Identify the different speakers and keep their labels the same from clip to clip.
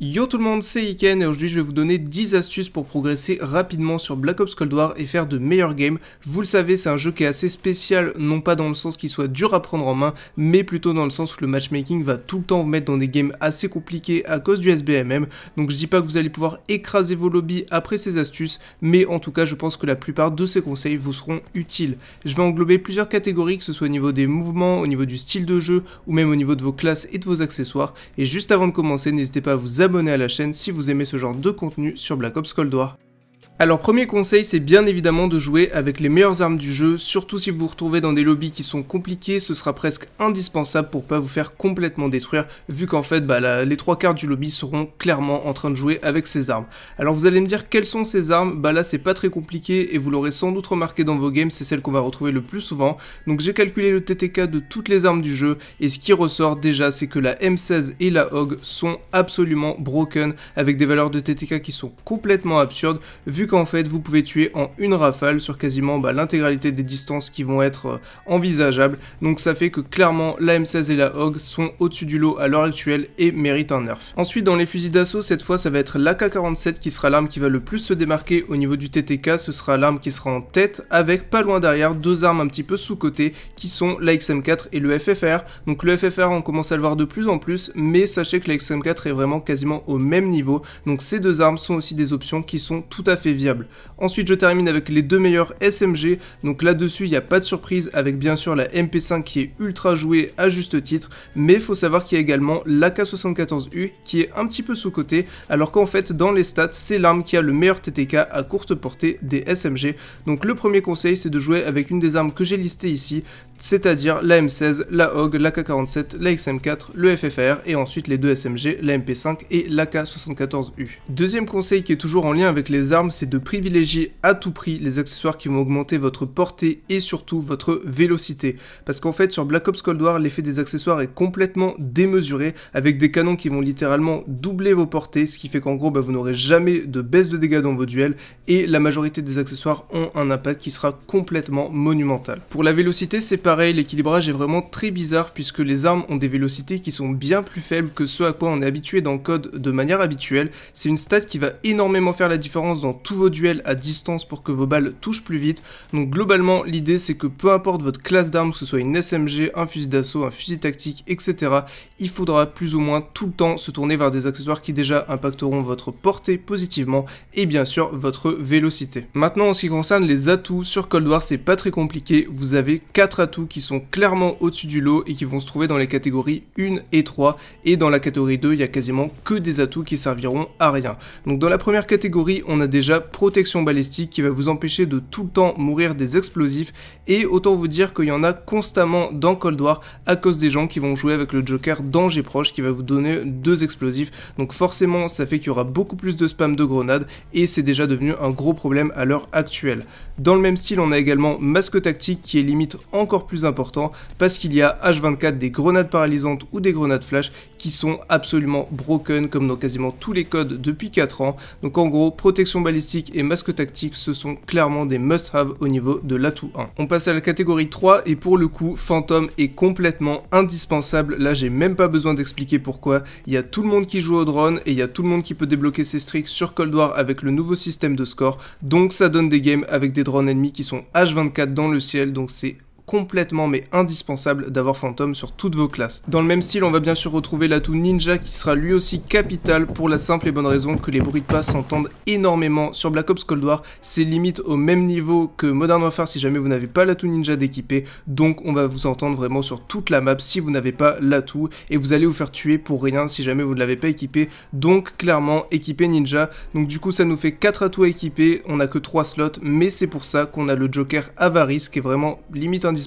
Speaker 1: Yo tout le monde, c'est Iken et aujourd'hui je vais vous donner 10 astuces pour progresser rapidement sur Black Ops Cold War et faire de meilleurs games. Vous le savez, c'est un jeu qui est assez spécial, non pas dans le sens qu'il soit dur à prendre en main, mais plutôt dans le sens où le matchmaking va tout le temps vous mettre dans des games assez compliqués à cause du SBMM. Donc je dis pas que vous allez pouvoir écraser vos lobbies après ces astuces, mais en tout cas je pense que la plupart de ces conseils vous seront utiles. Je vais englober plusieurs catégories, que ce soit au niveau des mouvements, au niveau du style de jeu, ou même au niveau de vos classes et de vos accessoires. Et juste avant de commencer, n'hésitez pas à vous abonner Abonnez à la chaîne si vous aimez ce genre de contenu sur Black Ops Cold War. Alors premier conseil, c'est bien évidemment de jouer avec les meilleures armes du jeu, surtout si vous vous retrouvez dans des lobbies qui sont compliqués, ce sera presque indispensable pour pas vous faire complètement détruire, vu qu'en fait bah, les trois quarts du lobby seront clairement en train de jouer avec ces armes. Alors vous allez me dire quelles sont ces armes, bah là c'est pas très compliqué et vous l'aurez sans doute remarqué dans vos games, c'est celle qu'on va retrouver le plus souvent. Donc j'ai calculé le TTK de toutes les armes du jeu et ce qui ressort déjà c'est que la M16 et la HOG sont absolument broken avec des valeurs de TTK qui sont complètement absurdes vu en fait vous pouvez tuer en une rafale sur quasiment bah, l'intégralité des distances qui vont être euh, envisageables. Donc ça fait que clairement la M16 et la HOG sont au-dessus du lot à l'heure actuelle et méritent un nerf. Ensuite dans les fusils d'assaut cette fois ça va être la k 47 qui sera l'arme qui va le plus se démarquer au niveau du TTK, ce sera l'arme qui sera en tête avec pas loin derrière deux armes un petit peu sous-côté qui sont la XM4 et le FFR. Donc le FFR on commence à le voir de plus en plus mais sachez que la XM4 est vraiment quasiment au même niveau donc ces deux armes sont aussi des options qui sont tout à fait Ensuite, je termine avec les deux meilleurs SMG. Donc là-dessus, il n'y a pas de surprise avec bien sûr la MP5 qui est ultra jouée à juste titre. Mais faut savoir qu'il y a également l'AK-74U qui est un petit peu sous-côté. Alors qu'en fait, dans les stats, c'est l'arme qui a le meilleur TTK à courte portée des SMG. Donc le premier conseil, c'est de jouer avec une des armes que j'ai listées ici c'est-à-dire la M16, la HOG, la K47, la XM4, le FFR et ensuite les deux SMG, la MP5 et la K74U. Deuxième conseil qui est toujours en lien avec les armes, c'est de privilégier à tout prix les accessoires qui vont augmenter votre portée et surtout votre vélocité. Parce qu'en fait sur Black Ops Cold War, l'effet des accessoires est complètement démesuré avec des canons qui vont littéralement doubler vos portées, ce qui fait qu'en gros bah, vous n'aurez jamais de baisse de dégâts dans vos duels et la majorité des accessoires ont un impact qui sera complètement monumental. Pour la vélocité, c'est pas pareil, l'équilibrage est vraiment très bizarre puisque les armes ont des vélocités qui sont bien plus faibles que ce à quoi on est habitué dans le Code de manière habituelle. C'est une stat qui va énormément faire la différence dans tous vos duels à distance pour que vos balles touchent plus vite. Donc globalement, l'idée c'est que peu importe votre classe d'armes, que ce soit une SMG, un fusil d'assaut, un fusil tactique, etc., il faudra plus ou moins tout le temps se tourner vers des accessoires qui déjà impacteront votre portée positivement et bien sûr votre vélocité. Maintenant en ce qui concerne les atouts, sur Cold War c'est pas très compliqué, vous avez 4 atouts qui sont clairement au-dessus du lot et qui vont se trouver dans les catégories 1 et 3 et dans la catégorie 2 il y a quasiment que des atouts qui serviront à rien. Donc dans la première catégorie on a déjà protection balistique qui va vous empêcher de tout le temps mourir des explosifs et autant vous dire qu'il y en a constamment dans Cold War à cause des gens qui vont jouer avec le Joker danger proche qui va vous donner deux explosifs donc forcément ça fait qu'il y aura beaucoup plus de spam de grenades et c'est déjà devenu un gros problème à l'heure actuelle. Dans le même style on a également masque tactique qui est limite encore plus important parce qu'il y a H24 des grenades paralysantes ou des grenades flash qui sont absolument broken comme dans quasiment tous les codes depuis 4 ans. Donc en gros, protection balistique et masque tactique, ce sont clairement des must-have au niveau de l'atout 1. On passe à la catégorie 3 et pour le coup, Phantom est complètement indispensable. Là, j'ai même pas besoin d'expliquer pourquoi. Il y a tout le monde qui joue au drone et il y a tout le monde qui peut débloquer ses streaks sur Cold War avec le nouveau système de score. Donc ça donne des games avec des drones ennemis qui sont H24 dans le ciel, donc c'est complètement mais indispensable d'avoir Phantom sur toutes vos classes. Dans le même style, on va bien sûr retrouver l'atout Ninja qui sera lui aussi capital pour la simple et bonne raison que les bruits de pas s'entendent énormément sur Black Ops Cold War, c'est limite au même niveau que Modern Warfare si jamais vous n'avez pas l'atout Ninja d'équiper. donc on va vous entendre vraiment sur toute la map si vous n'avez pas l'atout et vous allez vous faire tuer pour rien si jamais vous ne l'avez pas équipé, donc clairement équipé Ninja, donc du coup ça nous fait 4 atouts à équiper, on n'a que 3 slots mais c'est pour ça qu'on a le Joker Avarice qui est vraiment limite indispensable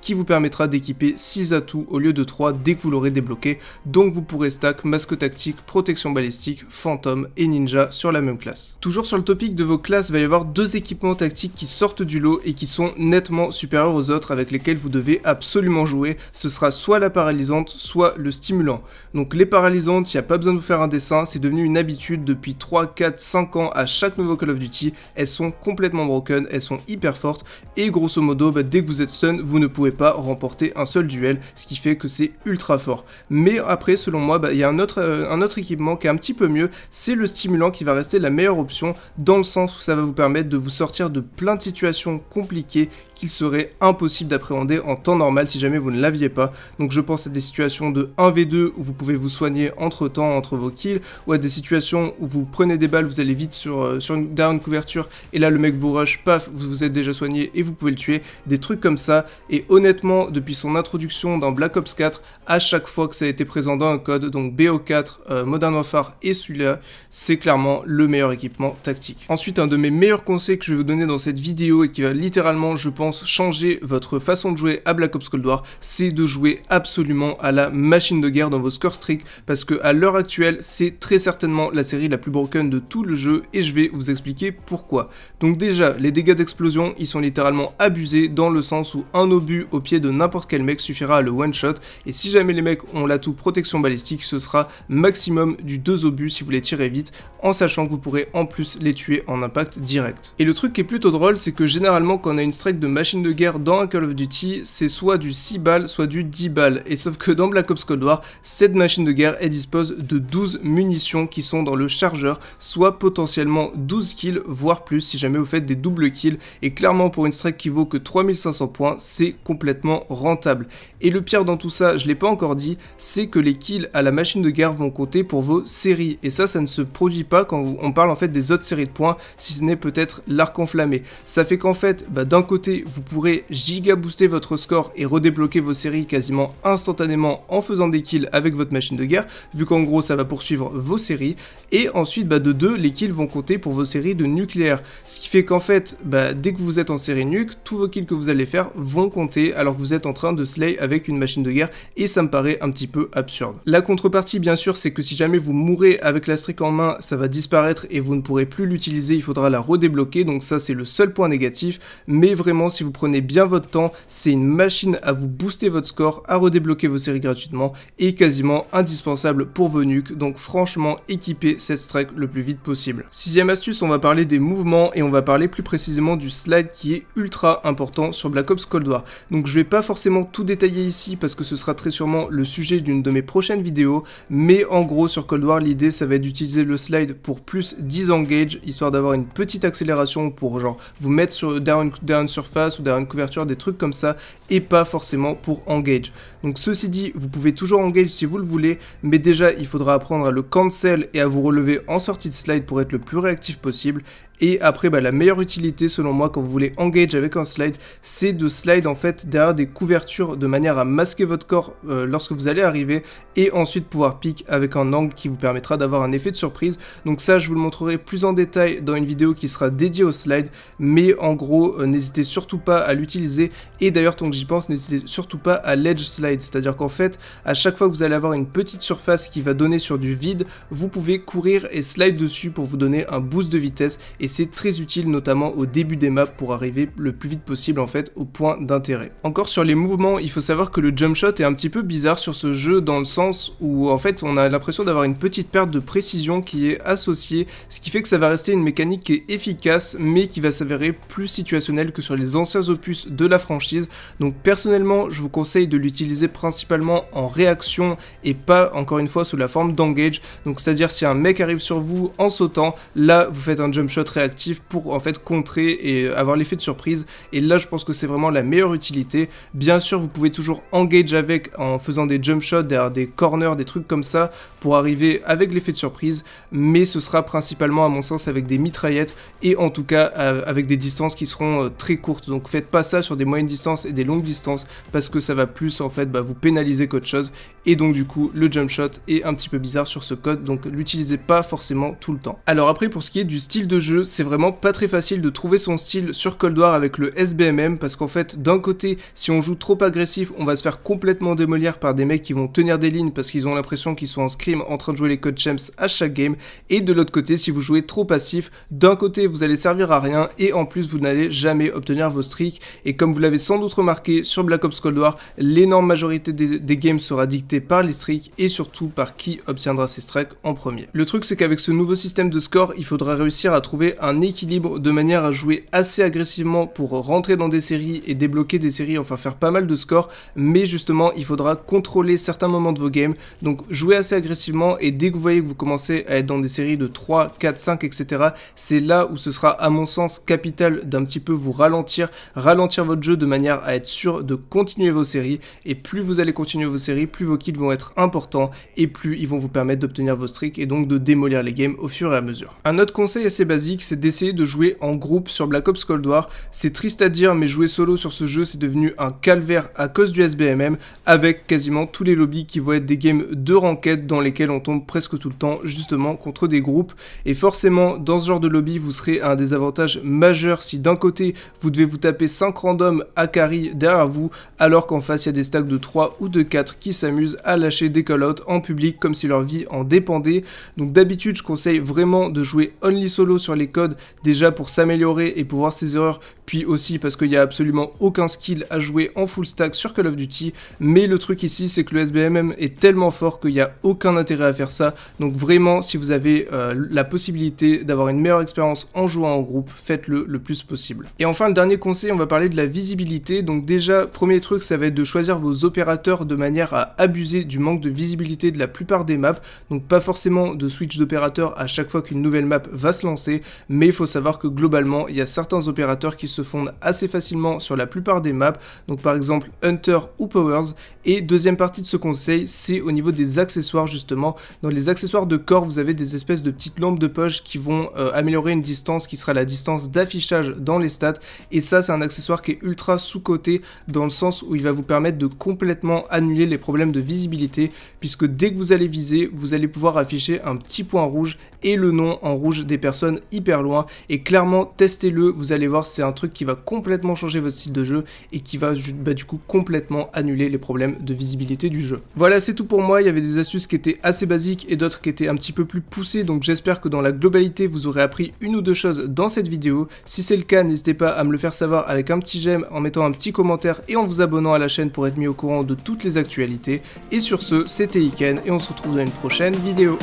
Speaker 1: qui vous permettra d'équiper 6 atouts au lieu de 3 dès que vous l'aurez débloqué, donc vous pourrez stack masque tactique, protection balistique, fantôme et ninja sur la même classe. Toujours sur le topic de vos classes, il va y avoir deux équipements tactiques qui sortent du lot et qui sont nettement supérieurs aux autres avec lesquels vous devez absolument jouer, ce sera soit la paralysante, soit le stimulant. Donc les paralysantes, il n'y a pas besoin de vous faire un dessin, c'est devenu une habitude depuis 3, 4, 5 ans à chaque nouveau Call of Duty, elles sont complètement broken, elles sont hyper fortes et grosso modo bah, dès que vous êtes vous ne pouvez pas remporter un seul duel, ce qui fait que c'est ultra fort. Mais après, selon moi, bah, il y a un autre, euh, un autre équipement qui est un petit peu mieux, c'est le stimulant qui va rester la meilleure option, dans le sens où ça va vous permettre de vous sortir de plein de situations compliquées qu'il serait impossible d'appréhender en temps normal si jamais vous ne l'aviez pas. Donc je pense à des situations de 1v2 où vous pouvez vous soigner entre temps, entre vos kills, ou à des situations où vous prenez des balles, vous allez vite sur, euh, une, dernière couverture, et là le mec vous rush, paf, vous vous êtes déjà soigné et vous pouvez le tuer. Des trucs comme ça et honnêtement, depuis son introduction dans Black Ops 4, à chaque fois que ça a été présent dans un code, donc BO4, euh, Modern Warfare et celui-là, c'est clairement le meilleur équipement tactique. Ensuite, un de mes meilleurs conseils que je vais vous donner dans cette vidéo et qui va littéralement, je pense, changer votre façon de jouer à Black Ops Cold War, c'est de jouer absolument à la machine de guerre dans vos score streaks, parce que à l'heure actuelle, c'est très certainement la série la plus broken de tout le jeu, et je vais vous expliquer pourquoi. Donc déjà, les dégâts d'explosion, ils sont littéralement abusés dans le sens ou un obus au pied de n'importe quel mec suffira à le one-shot, et si jamais les mecs ont l'atout protection balistique, ce sera maximum du 2 obus si vous les tirez vite, en sachant que vous pourrez en plus les tuer en impact direct. Et le truc qui est plutôt drôle, c'est que généralement quand on a une strike de machine de guerre dans un Call of Duty, c'est soit du 6 balles, soit du 10 balles, et sauf que dans Black Ops Cold War, cette machine de guerre, elle dispose de 12 munitions qui sont dans le chargeur, soit potentiellement 12 kills, voire plus si jamais vous faites des doubles kills, et clairement pour une strike qui vaut que 3500 point, c'est complètement rentable. Et le pire dans tout ça, je l'ai pas encore dit, c'est que les kills à la machine de guerre vont compter pour vos séries. Et ça, ça ne se produit pas quand on parle en fait des autres séries de points, si ce n'est peut-être l'arc enflammé. Ça fait qu'en fait, bah, d'un côté, vous pourrez giga booster votre score et redébloquer vos séries quasiment instantanément en faisant des kills avec votre machine de guerre, vu qu'en gros ça va poursuivre vos séries. Et ensuite, bah, de deux, les kills vont compter pour vos séries de nucléaire. Ce qui fait qu'en fait, bah, dès que vous êtes en série nuque, tous vos kills que vous allez faire vont compter alors que vous êtes en train de slay avec une machine de guerre et ça me paraît un petit peu absurde. La contrepartie bien sûr c'est que si jamais vous mourrez avec la streak en main ça va disparaître et vous ne pourrez plus l'utiliser, il faudra la redébloquer donc ça c'est le seul point négatif mais vraiment si vous prenez bien votre temps c'est une machine à vous booster votre score, à redébloquer vos séries gratuitement et quasiment indispensable pour vos nuques donc franchement équipez cette strike le plus vite possible. Sixième astuce on va parler des mouvements et on va parler plus précisément du slide qui est ultra important sur Black Ops Cold War. Donc je vais pas forcément tout détailler ici parce que ce sera très sûrement le sujet d'une de mes prochaines vidéos, mais en gros sur Cold War l'idée ça va être d'utiliser le slide pour plus disengage, histoire d'avoir une petite accélération pour genre vous mettre sur, derrière une surface ou derrière une couverture, des trucs comme ça, et pas forcément pour engage. Donc ceci dit, vous pouvez toujours engage si vous le voulez, mais déjà il faudra apprendre à le cancel et à vous relever en sortie de slide pour être le plus réactif possible. Et après, bah, la meilleure utilité selon moi quand vous voulez engage avec un slide, c'est de slide en fait derrière des couvertures de manière à masquer votre corps euh, lorsque vous allez arriver et ensuite pouvoir pique avec un angle qui vous permettra d'avoir un effet de surprise. Donc ça, je vous le montrerai plus en détail dans une vidéo qui sera dédiée au slide, mais en gros, euh, n'hésitez surtout pas à l'utiliser et d'ailleurs, tant que j'y pense, n'hésitez surtout pas à l'edge slide c'est-à-dire qu'en fait, à chaque fois que vous allez avoir une petite surface qui va donner sur du vide, vous pouvez courir et slide dessus pour vous donner un boost de vitesse et c'est très utile notamment au début des maps pour arriver le plus vite possible en fait au point d'intérêt. Encore sur les mouvements, il faut savoir que le jump shot est un petit peu bizarre sur ce jeu dans le sens où en fait on a l'impression d'avoir une petite perte de précision qui est associée, ce qui fait que ça va rester une mécanique qui est efficace mais qui va s'avérer plus situationnelle que sur les anciens opus de la franchise. Donc personnellement je vous conseille de l'utiliser principalement en réaction et pas encore une fois sous la forme d'engage. Donc c'est-à-dire si un mec arrive sur vous en sautant, là vous faites un jump shot réactif pour en fait contrer et euh, avoir l'effet de surprise. Et là je pense que c'est vraiment la meilleure utilité. Bien sûr vous pouvez toujours engage avec en faisant des jump shots derrière des corners, des trucs comme ça pour arriver avec l'effet de surprise. Mais ce sera principalement à mon sens avec des mitraillettes et en tout cas avec des distances qui seront euh, très courtes. Donc faites pas ça sur des moyennes distances et des longues distances parce que ça va plus en fait bah, vous pénalisez qu'autre chose. Et donc du coup, le jump shot est un petit peu bizarre sur ce code, donc l'utilisez pas forcément tout le temps. Alors après, pour ce qui est du style de jeu, c'est vraiment pas très facile de trouver son style sur Cold War avec le SBMM, parce qu'en fait, d'un côté, si on joue trop agressif, on va se faire complètement démolir par des mecs qui vont tenir des lignes parce qu'ils ont l'impression qu'ils sont en scrim en train de jouer les codes champs à chaque game, et de l'autre côté, si vous jouez trop passif, d'un côté, vous allez servir à rien, et en plus, vous n'allez jamais obtenir vos streaks, et comme vous l'avez sans doute remarqué sur Black Ops Cold War, l'énorme majorité des, games sera dictée par les streaks et surtout par qui obtiendra ses strikes en premier. Le truc c'est qu'avec ce nouveau système de score, il faudra réussir à trouver un équilibre de manière à jouer assez agressivement pour rentrer dans des séries et débloquer des séries, enfin faire pas mal de scores, mais justement il faudra contrôler certains moments de vos games, donc jouer assez agressivement et dès que vous voyez que vous commencez à être dans des séries de 3, 4, 5, etc., c'est là où ce sera à mon sens capital d'un petit peu vous ralentir, ralentir votre jeu de manière à être sûr de continuer vos séries et plus vous allez continuer vos séries, plus vos kills vont être importants et plus ils vont vous permettre d'obtenir vos streaks et donc de démolir les games au fur et à mesure. Un autre conseil assez basique, c'est d'essayer de jouer en groupe sur Black Ops Cold War. C'est triste à dire, mais jouer solo sur ce jeu, c'est devenu un calvaire à cause du SBMM avec quasiment tous les lobbies qui vont être des games de ranked dans lesquels on tombe presque tout le temps justement contre des groupes et forcément dans ce genre de lobby vous serez à un désavantage majeur si d'un côté vous devez vous taper 5 randoms à derrière vous alors qu'en face il y a des stacks de 3 ou de 4 qui s'amusent à lâcher des call en public comme si leur vie en dépendait. Donc d'habitude, je conseille vraiment de jouer only solo sur les codes déjà pour s'améliorer et pouvoir ses erreurs puis aussi parce qu'il n'y a absolument aucun skill à jouer en full stack sur Call of Duty, mais le truc ici c'est que le SBMM est tellement fort qu'il n'y a aucun intérêt à faire ça, donc vraiment si vous avez euh, la possibilité d'avoir une meilleure expérience en jouant en groupe, faites-le le plus possible. Et enfin le dernier conseil, on va parler de la visibilité, donc déjà premier truc ça va être de choisir vos opérateurs de manière à abuser du manque de visibilité de la plupart des maps, donc pas forcément de switch d'opérateur à chaque fois qu'une nouvelle map va se lancer, mais il faut savoir que globalement il y a certains opérateurs qui sont se fondent assez facilement sur la plupart des maps, donc par exemple Hunter ou Powers. Et deuxième partie de ce conseil, c'est au niveau des accessoires justement. Dans les accessoires de corps, vous avez des espèces de petites lampes de poche qui vont euh, améliorer une distance qui sera la distance d'affichage dans les stats. Et ça, c'est un accessoire qui est ultra sous-coté dans le sens où il va vous permettre de complètement annuler les problèmes de visibilité puisque dès que vous allez viser, vous allez pouvoir afficher un petit point rouge et le nom en rouge des personnes hyper loin. Et clairement, testez-le, vous allez voir, c'est un truc qui va complètement changer votre style de jeu et qui va bah, du coup complètement annuler les problèmes de visibilité du jeu. Voilà, c'est tout pour moi. Il y avait des astuces qui étaient assez basiques et d'autres qui étaient un petit peu plus poussées, donc j'espère que dans la globalité, vous aurez appris une ou deux choses dans cette vidéo. Si c'est le cas, n'hésitez pas à me le faire savoir avec un petit j'aime, en mettant un petit commentaire et en vous abonnant à la chaîne pour être mis au courant de toutes les actualités. Et sur ce, c'était Iken et on se retrouve dans une prochaine vidéo.